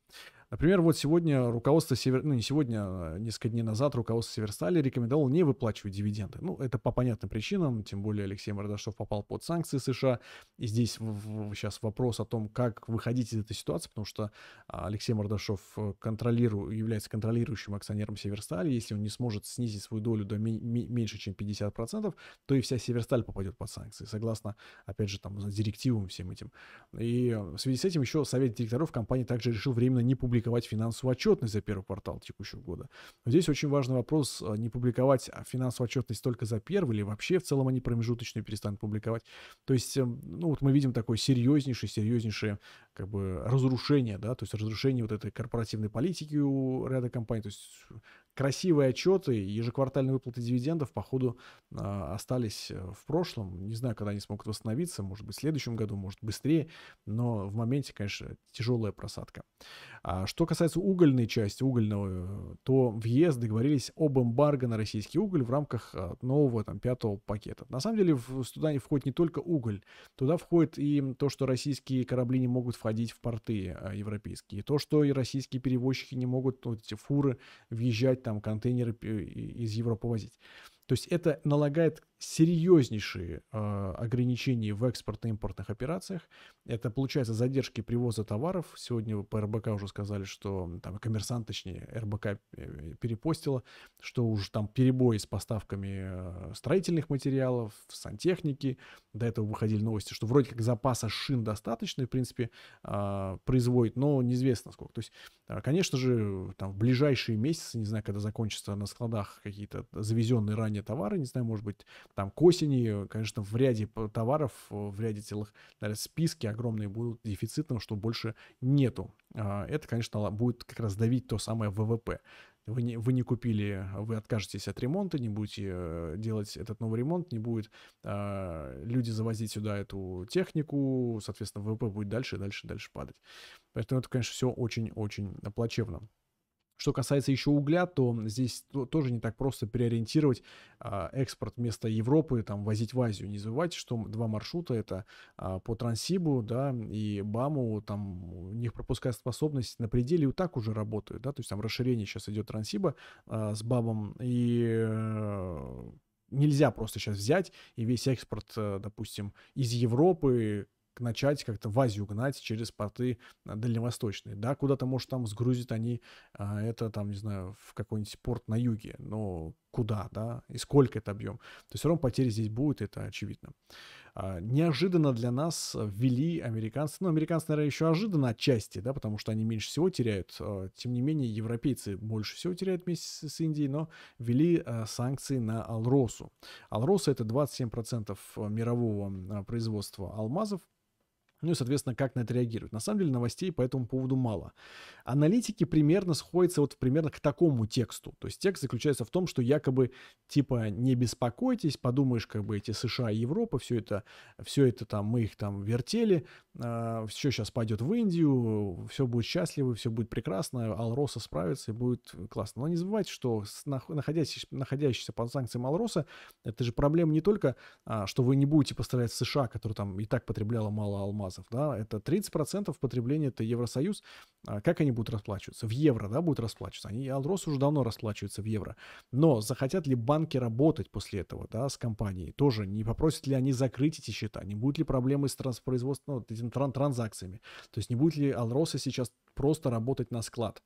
Например, вот сегодня руководство Север... Ну, не сегодня, а несколько дней назад руководство Северстали рекомендовало не выплачивать дивиденды. Ну, это по понятным причинам, тем более Алексей Мордашов попал под санкции США. И здесь сейчас вопрос о том, как выходить из этой ситуации, потому что а, Алексей Мордашов э, контролиру... является контролирующим акционером Северстали. Если он не сможет снизить свою долю до ми... меньше, чем 50%, то и вся Северсталь попадет под санкции, согласно, опять же, там, директивам всем этим. И э, в связи с этим еще совет директоров компании также решил временно не публиковать публиковать финансовую отчетность за первый квартал текущего года. Но здесь очень важный вопрос, а, не публиковать а, финансовую отчетность только за первый, или вообще в целом они промежуточную перестанут публиковать. То есть, эм, ну вот мы видим такое серьезнейшее, серьезнейшее как бы разрушение, да, то есть разрушение вот этой корпоративной политики у ряда компаний, то есть красивые отчеты, ежеквартальные выплаты дивидендов, походу, а, остались э, в прошлом. Не знаю, когда они смогут восстановиться, может быть, в следующем году, может, быстрее, но в моменте, конечно, тяжелая просадка. А что касается угольной части, угольного, э, то в ЕС договорились об эмбарго на российский уголь в рамках э, нового там, пятого пакета. На самом деле в туда не входит не только уголь, туда входит и то, что российские корабли не могут входить в порты европейские, и то, что и российские перевозчики не могут, вот эти фуры, въезжать там контейнеры э, из Европы возить. То есть это налагает серьезнейшие э, а, ограничения в экспортно-импортных операциях. Это, получается, задержки привоза товаров. Сегодня по РБК уже сказали, что там коммерсант, точнее, РБК э, перепостила, что уже там перебои с поставками э, строительных материалов, сантехники. До этого выходили новости, что вроде как запаса шин достаточно, в принципе, э, производит, но неизвестно сколько. То есть, а, конечно же, там в ближайшие месяцы, не знаю, когда закончатся на складах какие-то завезенные ранее товары, не знаю, может быть, там к осени, конечно, в ряде товаров, э, в ряде целых наверное, списки огромные будут дефицитным, что больше нету. А, это, конечно, будет как раз давить то самое ВВП. Вы не, вы не купили, а вы откажетесь от ремонта, не будете э, делать этот новый ремонт, не будет э, люди завозить сюда эту технику, соответственно, ВВП будет дальше, дальше, дальше падать. Поэтому это, конечно, все очень-очень плачевно. Что касается еще угля, то здесь тоже не так просто переориентировать а, экспорт вместо Европы, там, возить в Азию. Не забывайте, что два маршрута, это а, по Трансибу, да, и БАМу, там, у них пропускная способность на пределе и так уже работают, да, то есть там расширение сейчас идет Трансиба а, с БАМом, и э, нельзя просто сейчас взять и весь экспорт, э, допустим, из Европы начать как-то в Азию гнать через порты э, дальневосточные. Да, куда-то, может, там сгрузят они а, это, там, не знаю, в какой-нибудь порт на юге, но куда, да, и сколько это объем. То есть все равно потери здесь будут, это очевидно. А, неожиданно для нас ввели американцы, ну, американцы, наверное, еще ожиданно отчасти, да, потому что они меньше всего теряют, а, тем не менее, европейцы больше всего теряют вместе с Индией, но ввели санкции на Алросу. Алроса это 27% э, мирового производства алмазов, ну и, соответственно, как на это реагировать. На самом деле новостей по этому поводу мало. Аналитики примерно сходятся вот примерно к такому тексту. То есть текст заключается в том, что якобы типа не беспокойтесь, подумаешь, как бы эти США и Европа, все это, все это там, мы их там вертели, э, а, все сейчас пойдет в Индию, все будет счастливо, все будет прекрасно, Алроса справится и будет классно. Но не забывайте, что находящийся, находящийся под санкциями Алроса, это же проблема не только, а, что вы не будете поставлять США, которая там и так потребляла мало алмазов, заказов, да, это 30% потребления, это Евросоюз, а как они будут расплачиваться? В евро, да, будут расплачиваться. Они, Алрос уже давно расплачивается в евро. Но захотят ли банки работать после этого, да, с компанией? Тоже не попросят ли они закрыть эти счета? Не будут ли проблемы с производством ну, этими транзакциями? То есть не будет ли Алроса сейчас просто работать на склад?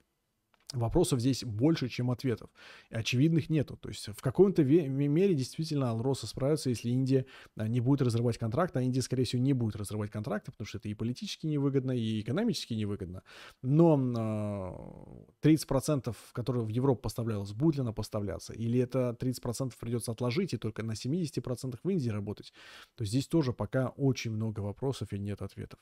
Вопросов здесь больше, чем ответов. Очевидных нету. То есть в каком-то мере действительно Алроса справится, если Индия а, не будет разрывать контракт, а Индия, скорее всего, не будет разрывать контракты, потому что это и политически невыгодно, и экономически невыгодно. Но 30%, а, которые в Европу поставлялось, будет ли она поставляться? Или это 30% придется отложить и только на 70% в Индии работать? То есть здесь тоже пока очень много вопросов и нет ответов.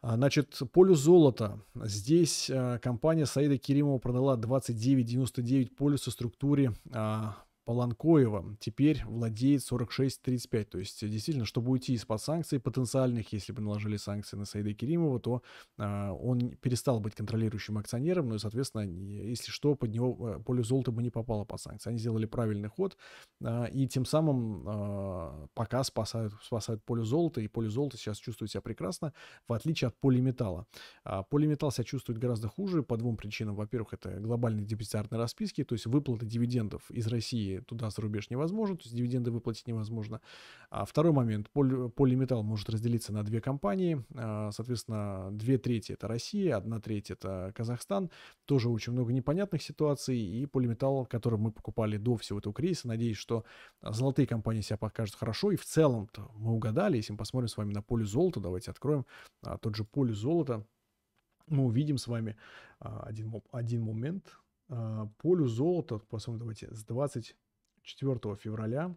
А, значит, полю золота. Здесь а, компания Саида Керимова продала 29,99 полюса структуре а, Поланкоева теперь владеет 46-35. То есть, действительно, чтобы уйти из-под санкций потенциальных, если бы наложили санкции на Саида Керимова, то э, он перестал быть контролирующим акционером, ну и, соответственно, если что, под него э, поле золота бы не попало под санкции. Они сделали правильный ход э, и тем самым э, пока спасают, спасают поле золота, и поле золота сейчас чувствует себя прекрасно, в отличие от полиметалла. А полиметалл себя чувствует гораздо хуже по двум причинам. Во-первых, это глобальные депозитарные расписки, то есть выплаты дивидендов из России туда за рубеж невозможно, то есть дивиденды выплатить невозможно. А второй момент. Поль, полиметалл может разделиться на две компании. А, соответственно, две трети это Россия, одна треть это Казахстан. Тоже очень много непонятных ситуаций. И полиметалл, который мы покупали до всего этого кризиса, надеюсь, что золотые компании себя покажут хорошо. И в целом то мы угадали, если мы посмотрим с вами на поле золота, давайте откроем а, тот же поле золота, мы увидим с вами а, один, один момент. Полю золота, посмотрим, давайте, с 20 4 февраля,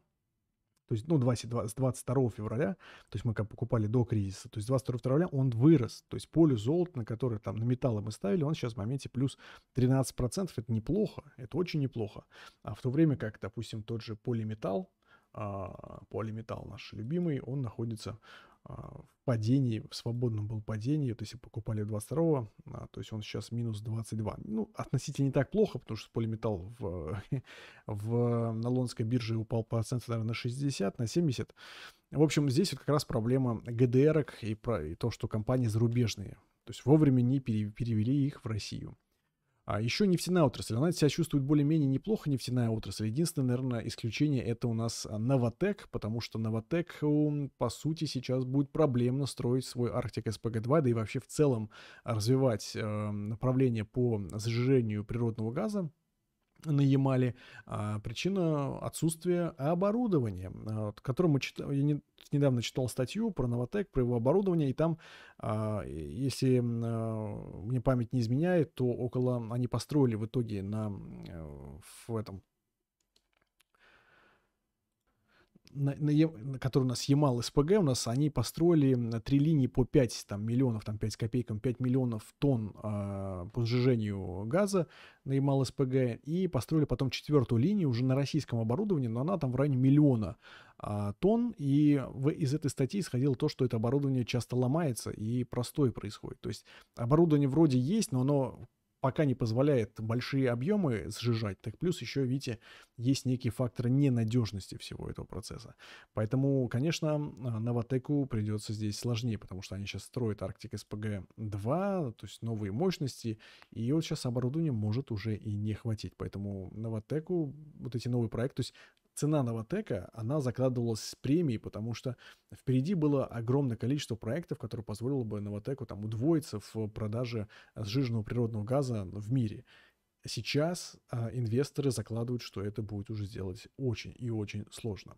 то есть, ну, 20, с 22 февраля, то есть мы как покупали до кризиса, то есть 22 февраля он вырос, то есть поле золота, на которое там на металлы мы ставили, он сейчас в моменте плюс 13%, это неплохо, это очень неплохо. А в то время как, допустим, тот же полиметалл, а, полиметалл наш любимый, он находится а, в падении, в свободном был падении, то есть покупали 22 а, то есть он сейчас минус 22. Ну, относительно не так плохо, потому что полиметалл в, [LAUGHS] в, на лондонской бирже упал процент, наверное, на 60, на 70. В общем, здесь вот как раз проблема ГДР и, про, и то, что компании зарубежные. То есть вовремя не перевели их в Россию. А еще нефтяная отрасль. Она себя чувствует более-менее неплохо, нефтяная отрасль. Единственное, наверное, исключение это у нас Новотек, потому что Новотек, по сути, сейчас будет проблемно строить свой Арктик СПГ-2, да и вообще в целом развивать э, направление по сжижению природного газа на Ямале. А причина отсутствия оборудования, а, вот, которому мы я не... недавно читал статью про Новотек, про его оборудование, и там, а, если а, мне память не изменяет, то около они построили в итоге на э, в этом на, на, который у нас Ямал СПГ, у нас они построили три линии по 5 там, миллионов, там 5 копейкам, 5 миллионов тонн э, по сжижению газа на Ямал СПГ, и построили потом четвертую линию уже на российском оборудовании, но она там в районе миллиона э, тонн, и в, из этой статьи исходило то, что это оборудование часто ломается и простой происходит. То есть оборудование вроде есть, но оно пока не позволяет большие объемы сжижать, так плюс еще, видите, есть некий фактор ненадежности всего этого процесса. Поэтому, конечно, Новотеку придется здесь сложнее, потому что они сейчас строят Arctic SPG-2, то есть новые мощности, и вот сейчас оборудования может уже и не хватить. Поэтому Новотеку вот эти новые проекты, то есть цена новотека, она закладывалась с премией, потому что впереди было огромное количество проектов, которые позволило бы новотеку там удвоиться в продаже сжиженного природного газа в мире. Сейчас а, инвесторы закладывают, что это будет уже сделать очень и очень сложно.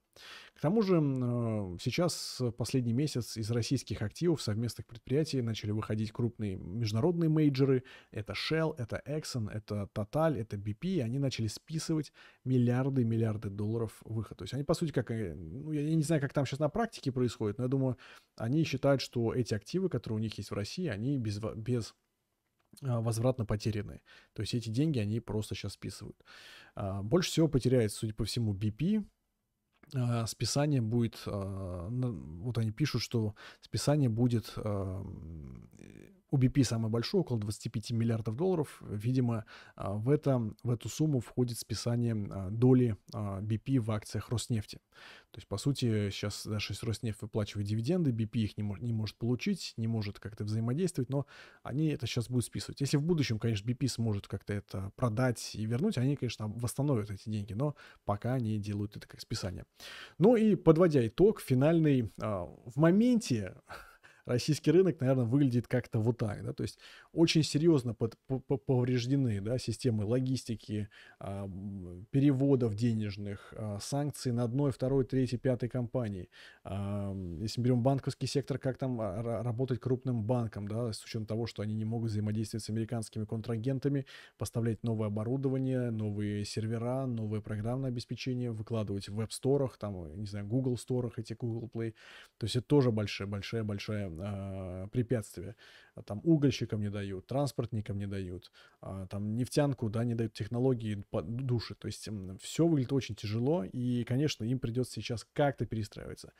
К тому же а, сейчас последний месяц из российских активов совместных предприятий начали выходить крупные международные мейджеры. Это Shell, это Exxon, это Total, это BP. И они начали списывать миллиарды и миллиарды долларов выход. То есть они, по сути, как... Э, ну, я не знаю, как там сейчас на практике происходит, но я думаю, они считают, что эти активы, которые у них есть в России, они без, без а, возвратно потерянные. То есть эти деньги они просто сейчас списывают. А, больше всего потеряет, судя по всему, BP. А, списание будет, вот они пишут, что списание будет у BP самое большое, около 25 миллиардов долларов. Видимо, а, в, это, в эту сумму входит списание а, доли BP а, в акциях Роснефти. То есть, по сути, сейчас даже если Роснефть выплачивает дивиденды, BP их не, не может получить, не может как-то взаимодействовать, но они это сейчас будут списывать. Если в будущем, конечно, BP сможет как-то это продать и вернуть, они, конечно, восстановят эти деньги, но пока они делают это как списание. Ну и подводя итог, финальный в моменте российский рынок, наверное, выглядит как-то вот так, да, то есть очень серьезно под, по, по, повреждены да, системы логистики, э, переводов денежных, э, а, санкций на одной, второй, третьей, пятой компании. Э, если мы берем банковский сектор, как там работать крупным банкам, да, с учетом того, что они не могут взаимодействовать с американскими контрагентами, поставлять новое оборудование, новые сервера, новое программное обеспечение, выкладывать в веб-сторах, там, не знаю, Google сторах эти Google Play. То есть это тоже большое-большое-большое э, препятствие. Там угольщикам не дают дают, транспортникам не дают, а, там нефтянку, да, не дают технологии души. То есть все выглядит очень тяжело, и, конечно, им придется сейчас как-то перестраиваться.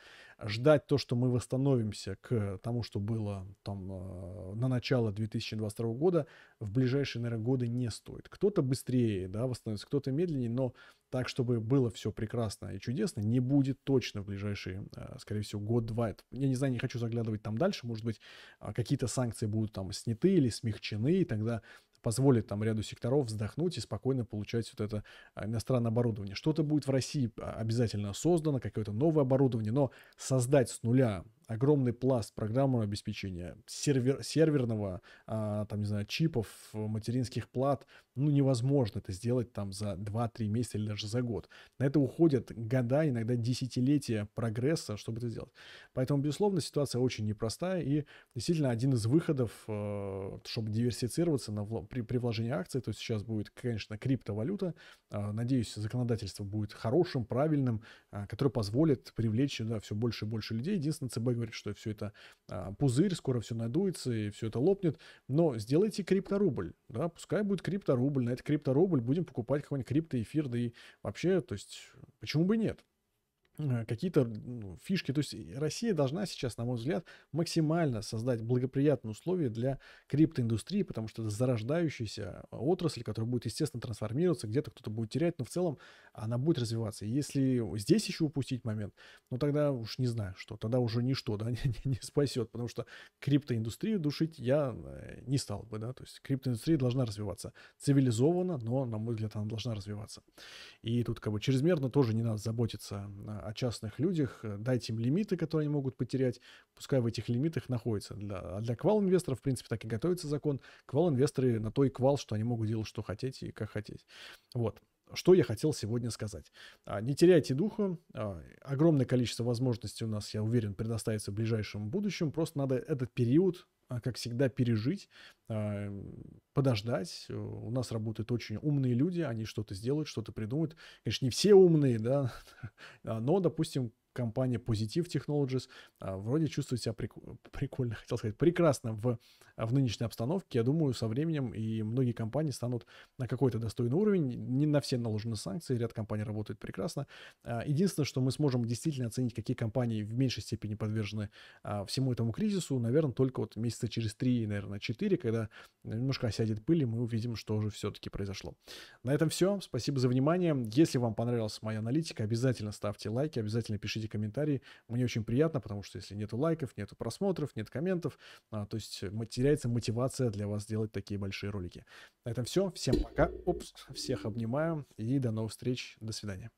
Ждать то, что мы восстановимся к тому, что было там а, на начало 2022 года, в ближайшие, наверное, годы не стоит. Кто-то быстрее, да, восстановится, кто-то медленнее, но так, чтобы было все прекрасно и чудесно, не будет точно в ближайшие, а, скорее всего, год-два. Я не знаю, не хочу заглядывать там дальше. Может быть, а, какие-то санкции будут там сняты или смягчены, и тогда позволит там ряду секторов вздохнуть и спокойно получать вот это а, иностранное оборудование. Что-то будет в России обязательно создано, какое-то новое оборудование, но создать с нуля огромный пласт программного обеспечения, сервер, серверного, а, там, не знаю, чипов, материнских плат, ну, невозможно это сделать там за 2-3 месяца или даже за год. На это уходят года, иногда десятилетия прогресса, чтобы это сделать. Поэтому, безусловно, ситуация очень непростая, и действительно один из выходов, э, чтобы диверсифицироваться на, при, при вложении акций, то есть сейчас будет, конечно, криптовалюта, а, надеюсь, законодательство будет хорошим, правильным, а, которое позволит привлечь сюда все больше и больше людей. Единственное, ЦБ и говорит, что все это а, пузырь, скоро все надуется и все это лопнет. Но сделайте крипторубль, да, пускай будет крипторубль, на этот крипторубль будем покупать какой-нибудь криптоэфир, да и вообще, то есть, почему бы нет? Э, какие-то ну, фишки. То есть Россия должна сейчас, на мой взгляд, максимально создать благоприятные условия для криптоиндустрии, потому что это зарождающаяся отрасль, которая будет, естественно, трансформироваться, где-то кто-то будет терять, но в целом она будет развиваться. если здесь еще упустить момент, ну тогда уж не знаю что, тогда уже ничто да, [LAUGHS] не, не, не спасет, потому что криптоиндустрию душить я э, не стал бы, да, то есть криптоиндустрия должна развиваться цивилизованно, но, на мой взгляд, она должна развиваться. И тут как бы чрезмерно тоже не надо заботиться а, о частных людях, э, дайте им лимиты, которые они могут потерять, пускай в этих лимитах находятся. Для, а для квал-инвесторов, в принципе, так и готовится закон. Квал-инвесторы на то и квал, что они могут делать, что хотеть и как хотеть. Вот что я хотел сегодня сказать. А, не теряйте духа. А, огромное количество возможностей у нас, я уверен, предоставится в ближайшем будущем. Просто надо этот период а, как всегда, пережить, а, подождать. У нас работают очень умные люди, они что-то сделают, что-то придумают. Конечно, не все умные, да, [LAUGHS] но, допустим, компания Positive Technologies а, вроде чувствует себя прик... прикольно, [LAUGHS] хотел сказать, прекрасно в, в нынешней обстановке. Я думаю, со временем и многие компании станут на какой-то достойный уровень. Не на все наложены санкции, ряд компаний работает прекрасно. А, единственное, что мы сможем действительно оценить, какие компании в меньшей степени подвержены а, всему этому кризису, наверное, только вот месяца через 3, наверное, 4, когда немножко осядет пыль, и мы увидим, что уже все-таки произошло. На этом все. Спасибо за внимание. Если вам понравилась моя аналитика, обязательно ставьте лайки, обязательно пишите пишите комментарии. Мне очень приятно, потому что если нету лайков, нету просмотров, нет комментов, а, то есть э, теряется мотивация для вас делать такие большие ролики. На этом все. Всем пока. Опс, всех обнимаю и до новых встреч. До свидания.